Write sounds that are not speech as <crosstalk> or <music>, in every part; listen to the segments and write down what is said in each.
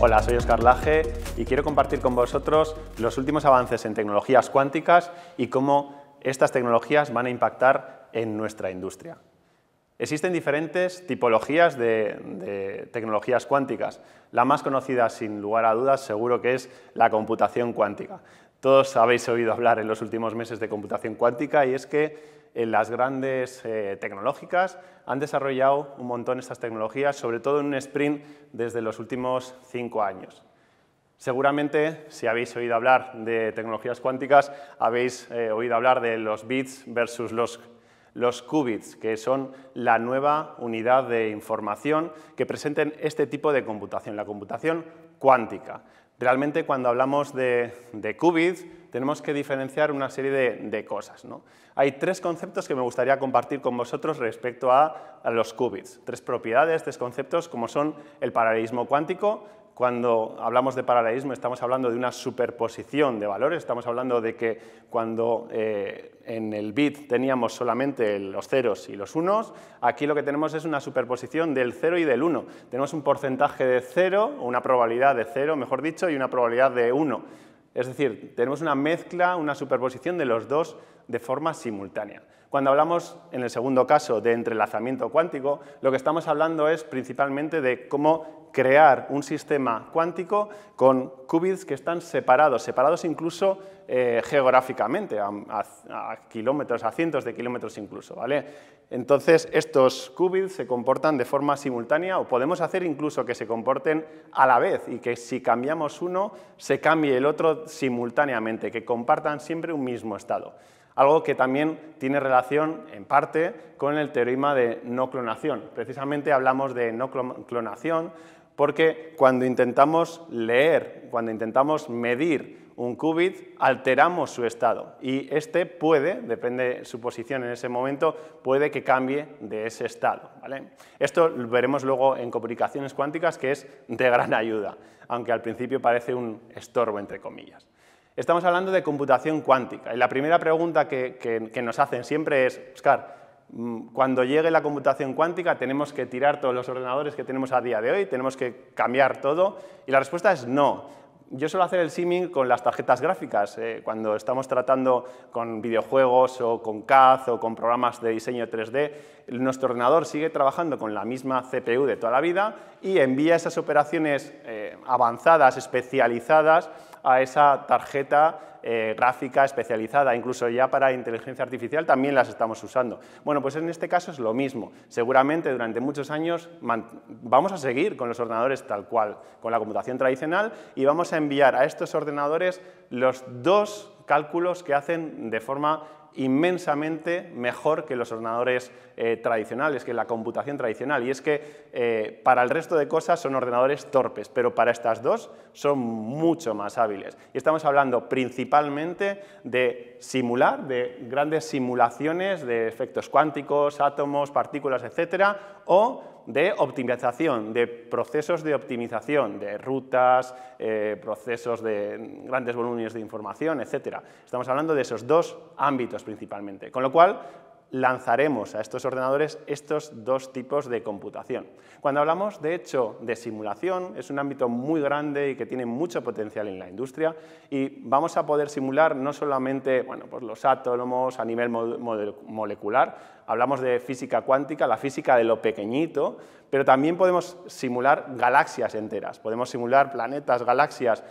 Hola, soy Oscar Laje y quiero compartir con vosotros los últimos avances en tecnologías cuánticas y cómo estas tecnologías van a impactar en nuestra industria. Existen diferentes tipologías de, de, tecnologías cuánticas. La más conocida, sin lugar a dudas, seguro que es la computación cuántica. Todos habéis oído hablar en los últimos meses de computación cuántica y es que en las grandes eh, tecnológicas han desarrollado un montón estas tecnologías, sobre todo en un sprint desde los últimos cinco años. Seguramente, si habéis oído hablar de tecnologías cuánticas, habéis eh, oído hablar de los bits versus los, los qubits, que son la nueva unidad de información que presenten este tipo de computación, la computación cuántica. Realmente cuando hablamos de, qubits tenemos que diferenciar una serie de, cosas. Hay tres conceptos que me gustaría compartir con vosotros respecto a, a los qubits. Tres propiedades, tres conceptos como son el paralelismo cuántico, cuando hablamos de paralelismo estamos hablando de una superposición de valores, estamos hablando de que cuando eh, en el bit teníamos solamente los ceros y los unos, aquí lo que tenemos es una superposición del 0 y del 1. Tenemos un porcentaje de 0, una probabilidad de 0, mejor dicho, y una probabilidad de 1. Es decir, tenemos una mezcla, una superposición de los dos de forma simultánea. Cuando hablamos, en el segundo caso, de entrelazamiento cuántico, lo que estamos hablando es principalmente de cómo crear un sistema cuántico con qubits que están separados, separados incluso eh, geográficamente, a, kilómetros, a cientos de kilómetros incluso. ¿vale? Entonces, estos qubits se comportan de forma simultánea o podemos hacer incluso que se comporten a la vez y que si cambiamos uno, se cambie el otro simultáneamente, que compartan siempre un mismo estado algo que también tiene relación, en parte, con el teorema de no clonación. Precisamente hablamos de no clonación porque cuando intentamos leer, cuando intentamos medir un qubit, alteramos su estado y este puede, depende de su posición en ese momento, puede que cambie de ese estado. Esto lo veremos luego en comunicaciones cuánticas que es de gran ayuda, aunque al principio parece un estorbo entre comillas. Estamos hablando de computación cuántica y la primera pregunta que, que nos hacen siempre es, Oscar, Mm, cuando llegue la computación cuántica tenemos que tirar todos los ordenadores que tenemos a día de hoy, tenemos que cambiar todo, y la respuesta es no. Yo suelo hacer el simming con las tarjetas gráficas, eh, cuando estamos tratando con videojuegos o con CAD o con programas de diseño 3D, nuestro ordenador sigue trabajando con la misma CPU de toda la vida y envía esas operaciones eh, avanzadas, especializadas, a esa tarjeta eh, gráfica especializada, incluso ya para inteligencia artificial también las estamos usando. Bueno, pues en este caso es lo mismo. Seguramente durante muchos años vamos a seguir con los ordenadores tal cual, con la computación tradicional, y vamos a enviar a estos ordenadores los dos cálculos que hacen de forma inmensamente mejor que los ordenadores eh, tradicionales, que la computación tradicional. Y es que eh, para el resto de cosas son ordenadores torpes, pero para estas dos son mucho más hábiles. Y estamos hablando principalmente de simular, de grandes simulaciones de efectos cuánticos, átomos, partículas, etcétera, o de optimización, de procesos de optimización, de rutas, eh, procesos de grandes volúmenes de información, etcétera Estamos hablando de esos dos ámbitos principalmente. Con lo cual, lanzaremos a estos ordenadores estos dos tipos de computación. Cuando hablamos, de hecho, de simulación, es un ámbito muy grande y que tiene mucho potencial en la industria y vamos a poder simular no solamente bueno, pues los átomos a nivel molecular, hablamos de física cuántica, la física de lo pequeñito, pero también podemos simular galaxias enteras, podemos simular planetas, galaxias,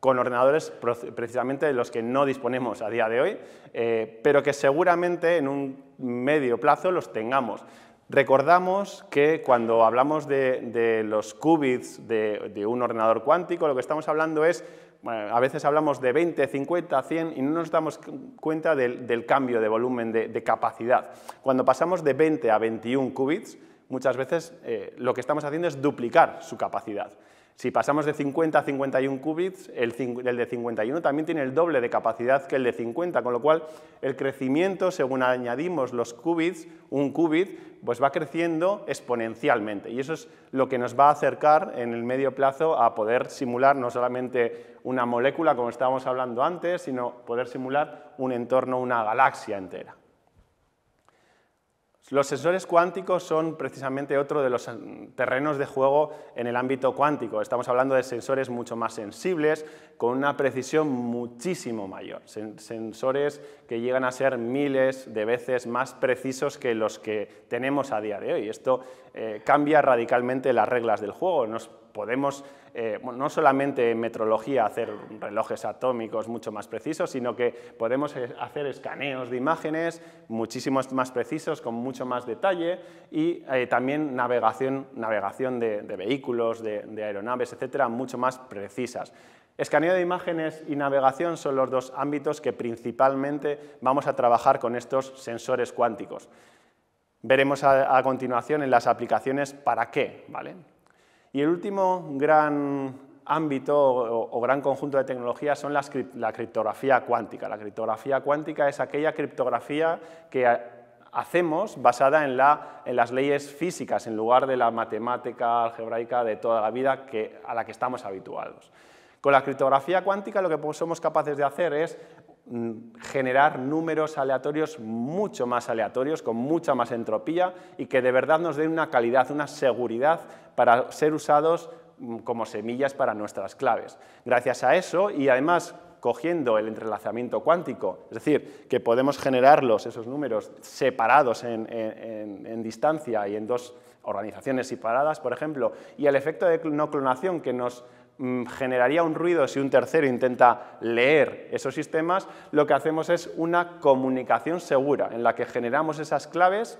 con ordenadores precisamente los que no disponemos a día de hoy, eh, pero que seguramente en un medio plazo los tengamos. Recordamos que cuando hablamos de, los qubits de, un ordenador cuántico, lo que estamos hablando es, eh, a veces hablamos de 20, 50, 100 y no nos damos cuenta del, cambio de volumen, de, capacidad. Cuando pasamos de 20 a 21 qubits, muchas veces eh, lo que estamos haciendo es duplicar su capacidad. Si pasamos de 50 a 51 qubits, el, de 51 también tiene el doble de capacidad que el de 50, con lo cual el crecimiento, según añadimos los qubits, un qubit, pues va creciendo exponencialmente. Y eso es lo que nos va a acercar en el medio plazo a poder simular no solamente una molécula, como estábamos hablando antes, sino poder simular un entorno, una galaxia entera. Los sensores cuánticos son precisamente otro de los eh, terrenos de juego en el ámbito cuántico. Estamos hablando de sensores mucho más sensibles, con una precisión muchísimo mayor. Sensores que llegan a ser miles de veces más precisos que los que tenemos a día de hoy. Esto eh, cambia radicalmente las reglas del juego, nos podemos eh, no solamente en metrología hacer relojes atómicos mucho más precisos, sino que podemos eh, hacer escaneos de imágenes muchísimo más precisos, con mucho más detalle, y eh, también navegación, navegación de, vehículos, de, aeronaves, etcétera, mucho más precisas. Escaneo de imágenes y navegación son los dos ámbitos que principalmente vamos a trabajar con estos sensores cuánticos. Veremos a, a, continuación en las aplicaciones para qué, ¿vale? Y el último gran ámbito o, gran conjunto de tecnologías son la criptografía cuántica. La criptografía cuántica es aquella criptografía que hacemos basada en, en, las leyes físicas en lugar de la matemática algebraica de toda la vida que, a la que estamos habituados. Con la criptografía cuántica lo que somos capaces de hacer es Mm, generar números aleatorios mucho más aleatorios, con mucha más entropía y que de verdad nos den una calidad, una seguridad para ser usados mm, como semillas para nuestras claves. Gracias a eso y además cogiendo el entrelazamiento cuántico, es decir, que podemos generarlos, esos números, separados en, distancia y en dos organizaciones separadas, por ejemplo, y el efecto de no clonación que nos Mm, generaría un ruido si un tercero intenta leer esos sistemas, lo que hacemos es una comunicación segura en la que generamos esas claves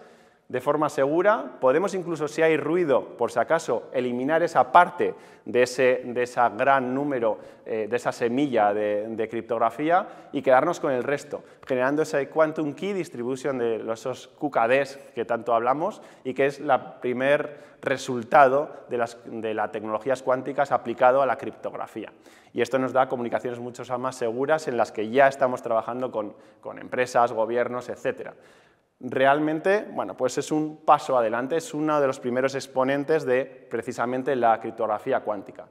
de forma segura. Podemos incluso, si hay ruido, por si acaso, eliminar esa parte de ese esa gran número, eh, de esa semilla de, criptografía y quedarnos con el resto, generando esa quantum key distribution de esos QKDs que tanto hablamos y que es el primer resultado de las, tecnologías cuánticas aplicado a la criptografía. Y esto nos da comunicaciones mucho más seguras en las que ya estamos trabajando con, con empresas, gobiernos, etcétera realmente, bueno, pues es un paso adelante, es uno de los primeros exponentes de precisamente la criptografía cuántica.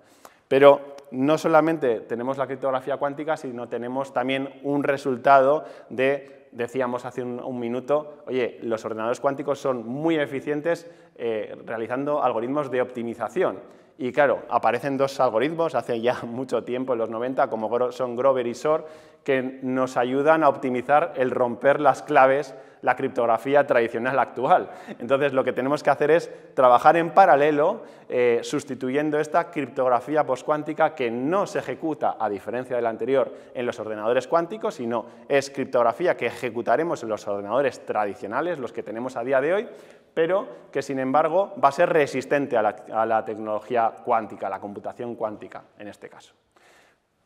Pero no solamente tenemos la criptografía cuántica, sino tenemos también un resultado de, decíamos hace un, minuto, oye, los ordenadores cuánticos son muy eficientes eh, realizando algoritmos de optimización. Y claro, aparecen dos algoritmos hace ya <laughs> mucho tiempo, en los 90, como son Grover y SOR, que nos ayudan a optimizar el romper las claves, la criptografía tradicional actual. Entonces, lo que tenemos que hacer es trabajar en paralelo, eh, sustituyendo esta criptografía postcuántica que no se ejecuta, a diferencia de la anterior, en los ordenadores cuánticos, sino es criptografía que ejecutaremos en los ordenadores tradicionales, los que tenemos a día de hoy, pero que, sin embargo, va a ser resistente a la tecnología cuántica, la computación cuántica en este caso.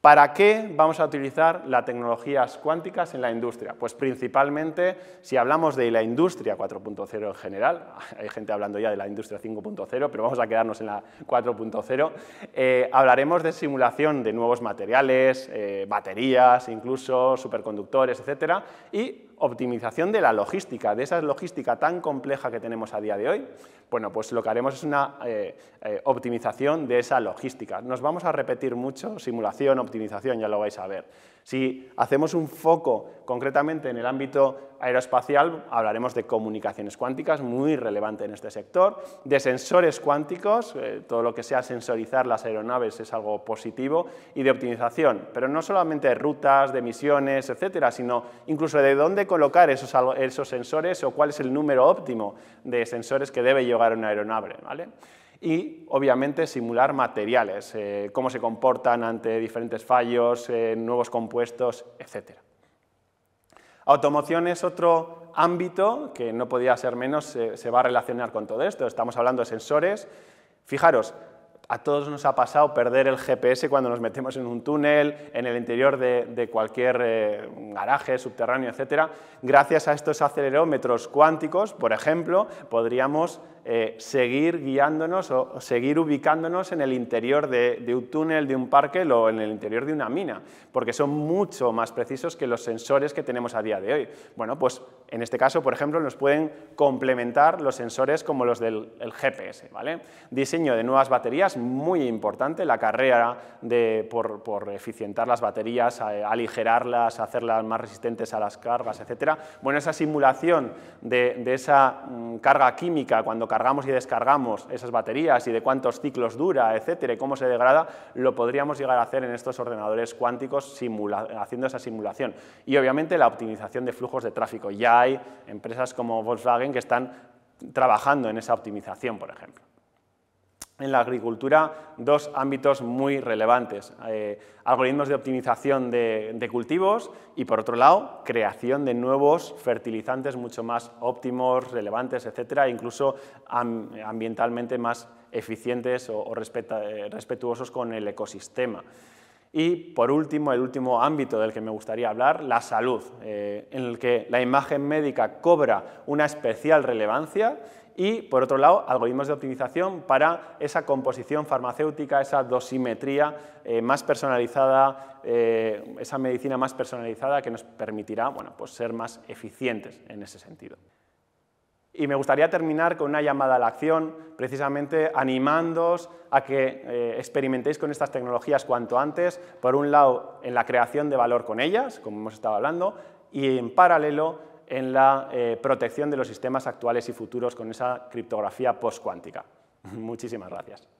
¿Para qué vamos a utilizar las tecnologías cuánticas en la industria? Pues principalmente si hablamos de la industria 4.0 en general, <laughs> hay gente hablando ya de la industria 5.0, pero vamos a quedarnos en la 4.0, eh, hablaremos de simulación de nuevos materiales, eh, baterías, incluso superconductores, etcétera, y optimización de la logística, de esa logística tan compleja que tenemos a día de hoy, bueno, pues lo que haremos es una eh, eh, optimización de esa logística. Nos vamos a repetir mucho, simulación, optimización, ya lo vais a ver. Si hacemos un foco concretamente en el ámbito aeroespacial, hablaremos de comunicaciones cuánticas, muy relevante en este sector, de sensores cuánticos, eh, todo lo que sea sensorizar las aeronaves es algo positivo, y de optimización, pero no solamente de rutas, de misiones, etcétera, sino incluso de dónde colocar esos, sensores o cuál es el número óptimo de sensores que debe llevar una aeronave. y obviamente simular materiales, eh, cómo se comportan ante diferentes fallos, eh, nuevos compuestos, etc. Automoción es otro ámbito que no podía ser menos, se va a relacionar con todo esto. Estamos hablando de sensores. Fijaros, a todos nos ha pasado perder el GPS cuando nos metemos en un túnel, en el interior de, cualquier eh, garaje subterráneo, etc. Gracias a estos acelerómetros cuánticos, por ejemplo, podríamos eh, seguir guiándonos o seguir ubicándonos en el interior de, un túnel, de un parque o en el interior de una mina, porque son mucho más precisos que los sensores que tenemos a día de hoy. Bueno, pues en este caso, por ejemplo, nos pueden complementar los sensores como los del GPS. Diseño de nuevas baterías, muy importante, la carrera por, por, eficientar las baterías, aligerarlas, hacerlas más resistentes a las cargas, etc. Bueno, esa simulación de, de esa mm, carga química cuando cargamos y descargamos esas baterías y de cuántos ciclos dura, etcétera, y cómo se degrada, lo podríamos llegar a hacer en estos ordenadores cuánticos haciendo esa simulación. Y obviamente la optimización de flujos de tráfico. Ya hay empresas como Volkswagen que están trabajando en esa optimización, por ejemplo en la agricultura dos ámbitos muy relevantes. Eh, algoritmos de optimización de, cultivos y, por otro lado, creación de nuevos fertilizantes mucho más óptimos, relevantes, etcétera, incluso ambientalmente más eficientes o, eh, respetuosos con el ecosistema. Y por último, el último ámbito del que me gustaría hablar, la salud, eh, en el que la imagen médica cobra una especial relevancia y, por otro lado, algoritmos de optimización para esa composición farmacéutica, esa dosimetría eh, más personalizada, eh, esa medicina más personalizada que nos permitirá pues ser más eficientes en ese sentido. Y me gustaría terminar con una llamada a la acción, precisamente animándoos a que eh, experimentéis con estas tecnologías cuanto antes, por un lado en la creación de valor con ellas, como hemos estado hablando, y en paralelo en la eh, protección de los sistemas actuales y futuros con esa criptografía postcuántica. <laughs> Muchísimas gracias.